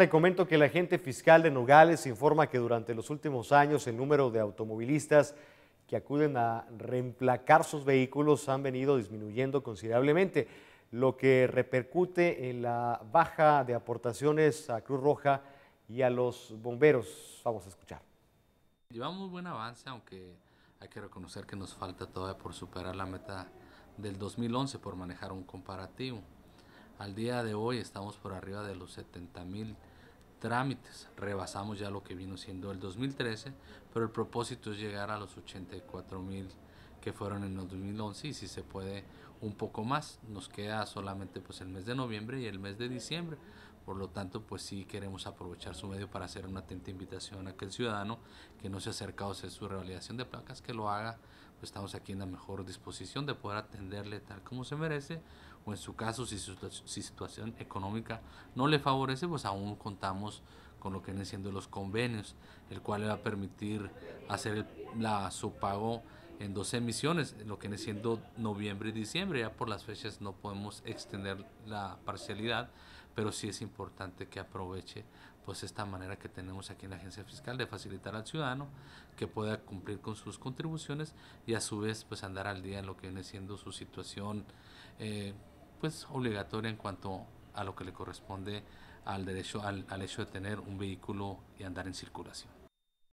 Le comento que el agente fiscal de Nogales informa que durante los últimos años el número de automovilistas que acuden a reemplacar sus vehículos han venido disminuyendo considerablemente, lo que repercute en la baja de aportaciones a Cruz Roja y a los bomberos. Vamos a escuchar. Llevamos buen avance, aunque hay que reconocer que nos falta todavía por superar la meta del 2011 por manejar un comparativo. Al día de hoy estamos por arriba de los 70 mil trámites. Rebasamos ya lo que vino siendo el 2013, pero el propósito es llegar a los 84 mil que fueron en el 2011 y si se puede un poco más, nos queda solamente pues el mes de noviembre y el mes de diciembre. Por lo tanto, pues sí queremos aprovechar su medio para hacer una atenta invitación a aquel ciudadano que no se ha acercado a hacer su revalidación de placas, que lo haga. Pues estamos aquí en la mejor disposición de poder atenderle tal como se merece, o en su caso, si su, situación económica no le favorece, pues aún contamos con lo que vienen siendo los convenios, el cual le va a permitir hacer la, su pago en dos emisiones, lo que viene siendo noviembre y diciembre. Ya por las fechas no podemos extender la parcialidad, pero sí es importante que aproveche pues esta manera que tenemos aquí en la agencia fiscal de facilitar al ciudadano que pueda cumplir con sus contribuciones y a su vez pues andar al día en lo que viene siendo su situación eh, pues obligatoria en cuanto a lo que le corresponde al derecho al hecho de tener un vehículo y andar en circulación.